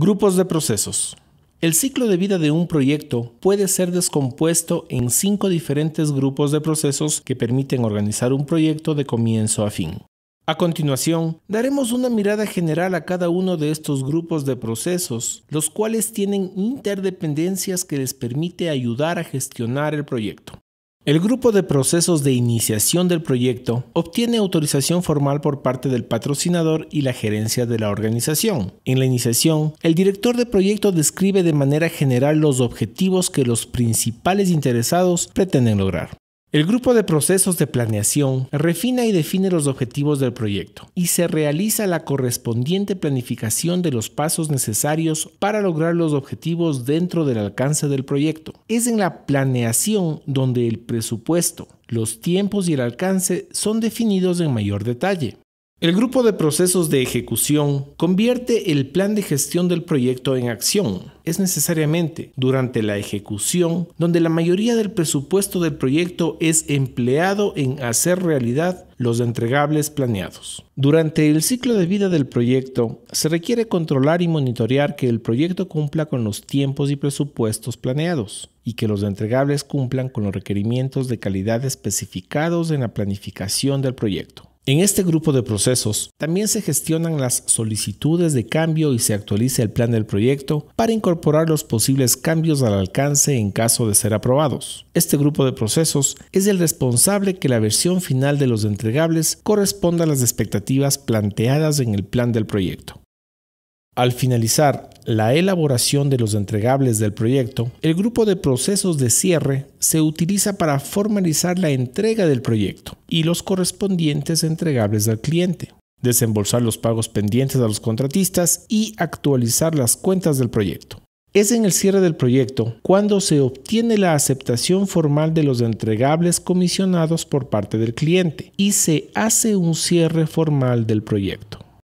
Grupos de procesos. El ciclo de vida de un proyecto puede ser descompuesto en cinco diferentes grupos de procesos que permiten organizar un proyecto de comienzo a fin. A continuación, daremos una mirada general a cada uno de estos grupos de procesos, los cuales tienen interdependencias que les permite ayudar a gestionar el proyecto. El grupo de procesos de iniciación del proyecto obtiene autorización formal por parte del patrocinador y la gerencia de la organización. En la iniciación, el director de proyecto describe de manera general los objetivos que los principales interesados pretenden lograr. El grupo de procesos de planeación refina y define los objetivos del proyecto y se realiza la correspondiente planificación de los pasos necesarios para lograr los objetivos dentro del alcance del proyecto. Es en la planeación donde el presupuesto, los tiempos y el alcance son definidos en mayor detalle. El grupo de procesos de ejecución convierte el plan de gestión del proyecto en acción. Es necesariamente durante la ejecución donde la mayoría del presupuesto del proyecto es empleado en hacer realidad los entregables planeados. Durante el ciclo de vida del proyecto, se requiere controlar y monitorear que el proyecto cumpla con los tiempos y presupuestos planeados y que los entregables cumplan con los requerimientos de calidad especificados en la planificación del proyecto. En este grupo de procesos también se gestionan las solicitudes de cambio y se actualiza el plan del proyecto para incorporar los posibles cambios al alcance en caso de ser aprobados. Este grupo de procesos es el responsable que la versión final de los entregables corresponda a las expectativas planteadas en el plan del proyecto. Al finalizar la elaboración de los entregables del proyecto, el grupo de procesos de cierre se utiliza para formalizar la entrega del proyecto y los correspondientes entregables al cliente, desembolsar los pagos pendientes a los contratistas y actualizar las cuentas del proyecto. Es en el cierre del proyecto cuando se obtiene la aceptación formal de los entregables comisionados por parte del cliente y se hace un cierre formal del proyecto.